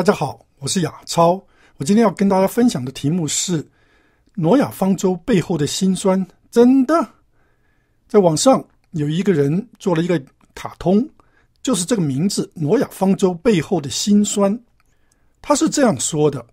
大家好，我是雅超。我今天要跟大家分享的题目是《挪亚方舟背后的辛酸》。真的，在网上有一个人做了一个卡通，就是这个名字《挪亚方舟背后的辛酸》，他是这样说的。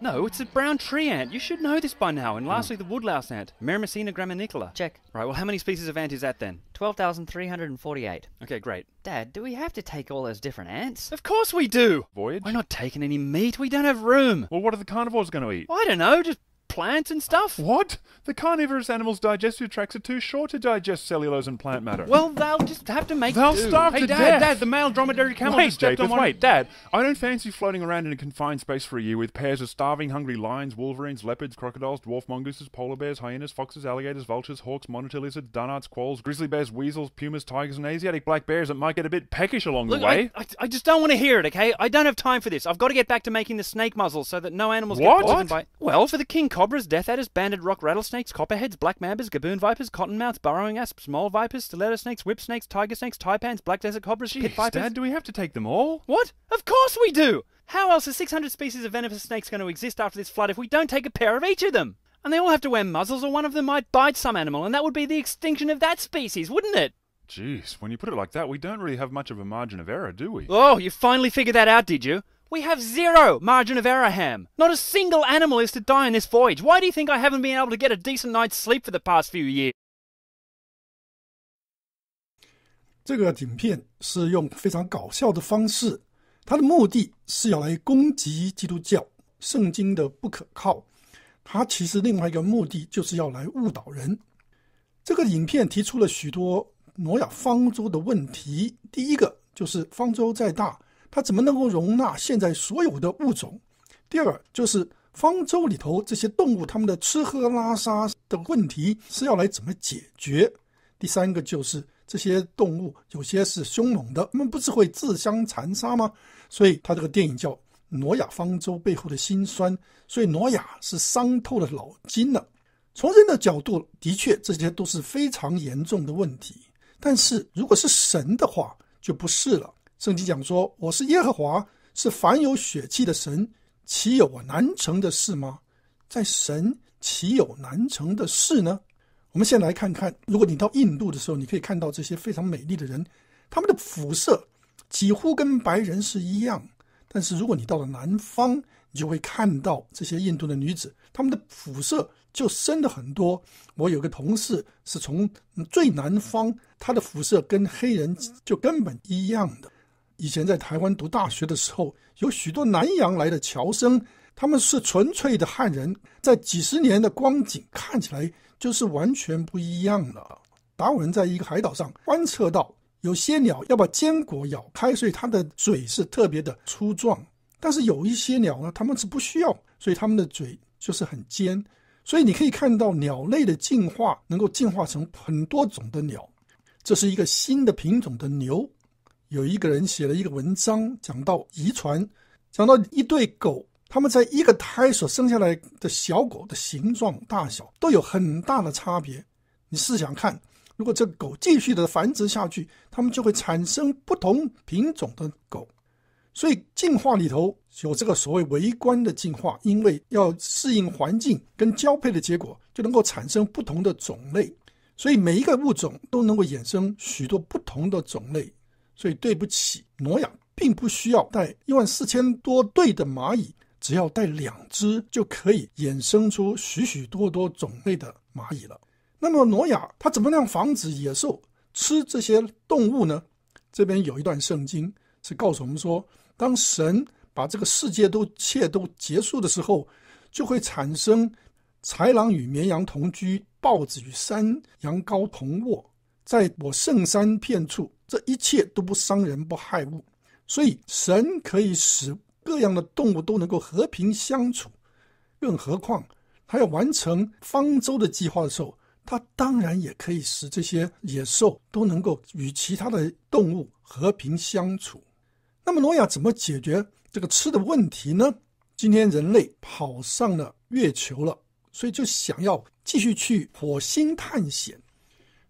No, it's a brown tree ant. You should know this by now. And hmm. lastly, the woodlouse ant, Merrimacina graminicola. Check. Right, well, how many species of ant is that then? 12,348. Okay, great. Dad, do we have to take all those different ants? Of course we do! Voyage? We're not taking any meat. We don't have room. Well, what are the carnivores going to eat? I don't know. Just plants and stuff? What? The carnivorous animal's digestive tracts are too short to digest cellulose and plant matter. Well, they'll just have to make They'll do. starve hey, to Dad, death. Dad, the male dromedary camel wait, just stepped Japheth, on one. Wait, Dad, I don't fancy floating around in a confined space for a year with pairs of starving, hungry lions, wolverines, leopards, crocodiles, dwarf mongooses, polar bears, hyenas, foxes, alligators, vultures, hawks, monitor lizards, dunnarts, quolls, grizzly bears, weasels, pumas, tigers, and Asiatic black bears that might get a bit peckish along Look, the way. I, I, I just don't want to hear it, okay? I don't have time for this. I've got to get back to making the snake muzzles so that no animals what? get poisoned by... Well, for the king cobras, death adders, banded rock rattlesnakes, copperheads, black mambas, gaboon vipers, cottonmouths, burrowing asps, mole vipers, stiletto snakes, whip snakes, tiger snakes, taipans, black desert cobras, Jeez, pit vipers. Dad, do we have to take them all? What? Of course we do! How else are 600 species of venomous snakes going to exist after this flood if we don't take a pair of each of them? And they all have to wear muzzles or one of them might bite some animal and that would be the extinction of that species, wouldn't it? Jeez, when you put it like that, we don't really have much of a margin of error, do we? Oh, you finally figured that out, did you? We have zero margin of errorham，not a single animal is to die in this voyage. Why do you think I haven't been able to get a decent night's sleep for the past few years？这个影片是用非常搞笑的方式，它的目的是要来攻击基督教、圣经的不可靠。它其实另外一个目的就是要来误导人。这个影片提出了许多挪亚方舟的问题。第一个就是方舟再大。它怎么能够容纳现在所有的物种？第二就是方舟里头这些动物，它们的吃喝拉撒的问题是要来怎么解决？第三个就是这些动物有些是凶猛的，它们不是会自相残杀吗？所以它这个电影叫《挪亚方舟》背后的辛酸。所以挪亚是伤透了脑筋的。从人的角度，的确这些都是非常严重的问题。但是如果是神的话，就不是了。圣经讲说：“我是耶和华，是凡有血气的神，岂有我难成的事吗？在神岂有难成的事呢？”我们先来看看，如果你到印度的时候，你可以看到这些非常美丽的人，他们的肤色几乎跟白人是一样。但是如果你到了南方，你就会看到这些印度的女子，他们的肤色就深了很多。我有个同事是从最南方，他的肤色跟黑人就根本一样的。以前在台湾读大学的时候，有许多南洋来的侨生，他们是纯粹的汉人，在几十年的光景，看起来就是完全不一样了。达尔文在一个海岛上观测到，有些鸟要把坚果咬开，所以它的嘴是特别的粗壮；但是有一些鸟呢，他们是不需要，所以它们的嘴就是很尖。所以你可以看到鸟类的进化能够进化成很多种的鸟。这是一个新的品种的牛。有一个人写了一个文章，讲到遗传，讲到一对狗，它们在一个胎所生下来的小狗的形状、大小都有很大的差别。你试想看，如果这个狗继续的繁殖下去，它们就会产生不同品种的狗。所以进化里头有这个所谓微观的进化，因为要适应环境跟交配的结果，就能够产生不同的种类。所以每一个物种都能够衍生许多不同的种类。所以对不起，挪亚并不需要带一万四千多对的蚂蚁，只要带两只就可以衍生出许许多多种类的蚂蚁了。那么挪亚他怎么样防止野兽吃这些动物呢？这边有一段圣经是告诉我们说，当神把这个世界都一切都结束的时候，就会产生豺狼与绵羊同居，豹子与山羊羔同卧，在我圣山片处。这一切都不伤人不害物，所以神可以使各样的动物都能够和平相处。更何况他要完成方舟的计划的时候，他当然也可以使这些野兽都能够与其他的动物和平相处。那么诺亚怎么解决这个吃的问题呢？今天人类跑上了月球了，所以就想要继续去火星探险。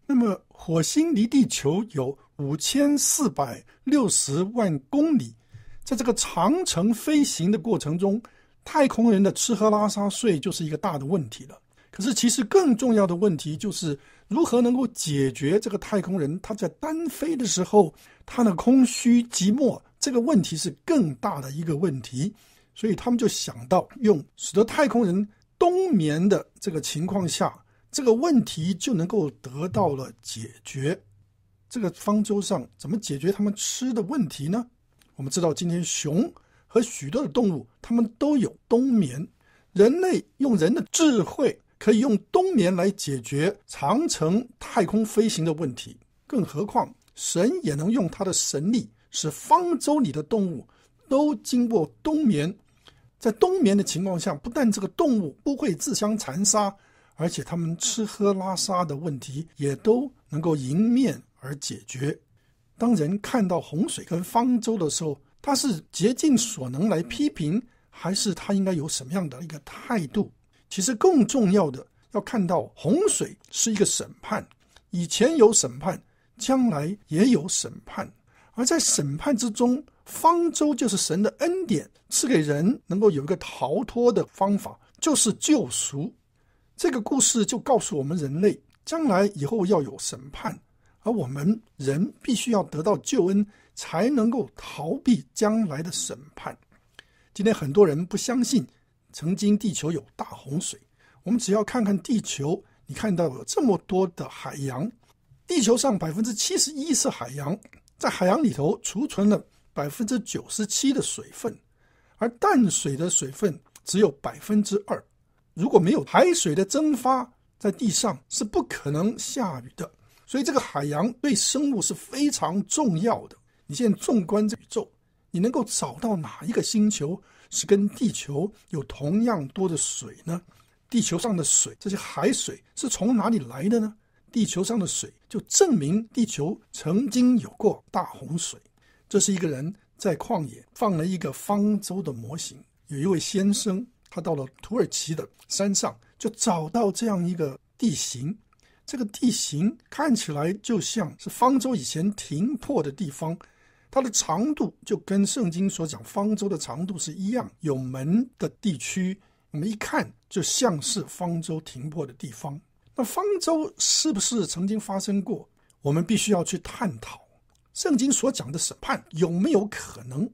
那么火星离地球有五千四百六十万公里，在这个长城飞行的过程中，太空人的吃喝拉撒睡就是一个大的问题了。可是，其实更重要的问题就是如何能够解决这个太空人他在单飞的时候他的空虚寂寞这个问题是更大的一个问题，所以他们就想到用使得太空人冬眠的这个情况下，这个问题就能够得到了解决。这个方舟上怎么解决他们吃的问题呢？我们知道，今天熊和许多的动物，它们都有冬眠。人类用人的智慧，可以用冬眠来解决长城太空飞行的问题。更何况神也能用他的神力，使方舟里的动物都经过冬眠。在冬眠的情况下，不但这个动物不会自相残杀，而且他们吃喝拉撒的问题也都能够迎面。而解决，当人看到洪水跟方舟的时候，他是竭尽所能来批评，还是他应该有什么样的一个态度？其实更重要的，要看到洪水是一个审判，以前有审判，将来也有审判。而在审判之中，方舟就是神的恩典，赐给人能够有一个逃脱的方法，就是救赎。这个故事就告诉我们，人类将来以后要有审判。而我们人必须要得到救恩，才能够逃避将来的审判。今天很多人不相信，曾经地球有大洪水。我们只要看看地球，你看到有这么多的海洋。地球上百分之七十一是海洋，在海洋里头储存了百分之九十七的水分，而淡水的水分只有百分之二。如果没有海水的蒸发，在地上是不可能下雨的。所以，这个海洋对生物是非常重要的。你现在纵观这宇宙，你能够找到哪一个星球是跟地球有同样多的水呢？地球上的水，这些海水是从哪里来的呢？地球上的水就证明地球曾经有过大洪水。这是一个人在旷野放了一个方舟的模型。有一位先生，他到了土耳其的山上，就找到这样一个地形。这个地形看起来就像是方舟以前停泊的地方，它的长度就跟圣经所讲方舟的长度是一样。有门的地区，我们一看就像是方舟停泊的地方。那方舟是不是曾经发生过？我们必须要去探讨圣经所讲的审判有没有可能。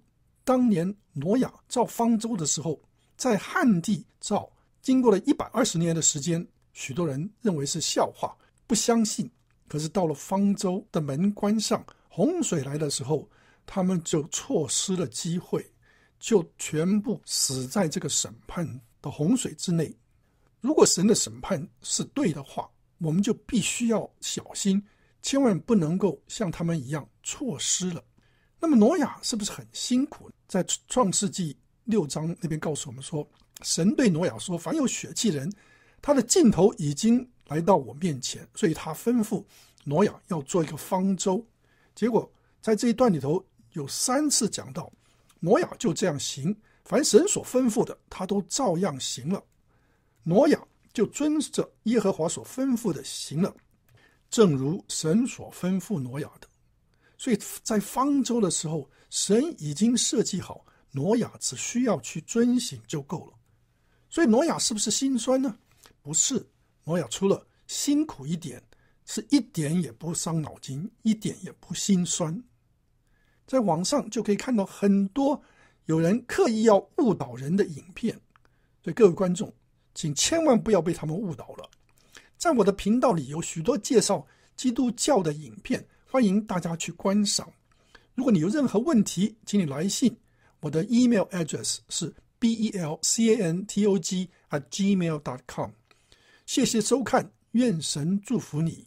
当年挪亚造方舟的时候，在旱地造，经过了一百二十年的时间，许多人认为是笑话。不相信，可是到了方舟的门关上，洪水来的时候，他们就错失了机会，就全部死在这个审判的洪水之内。如果神的审判是对的话，我们就必须要小心，千万不能够像他们一样错失了。那么，挪亚是不是很辛苦？在创世纪六章那边告诉我们说，神对挪亚说：“凡有血气人，他的尽头已经。”来到我面前，所以他吩咐挪亚要做一个方舟。结果在这一段里头有三次讲到挪亚就这样行，凡神所吩咐的，他都照样行了。挪亚就遵着耶和华所吩咐的行了，正如神所吩咐挪亚的。所以在方舟的时候，神已经设计好，挪亚只需要去遵行就够了。所以挪亚是不是心酸呢？不是。我要出了，辛苦一点，是一点也不伤脑筋，一点也不心酸。在网上就可以看到很多有人刻意要误导人的影片，所以各位观众，请千万不要被他们误导了。在我的频道里有许多介绍基督教的影片，欢迎大家去观赏。如果你有任何问题，请你来信，我的 email address 是 b e l c a n t o g at gmail dot com。谢谢收看，愿神祝福你。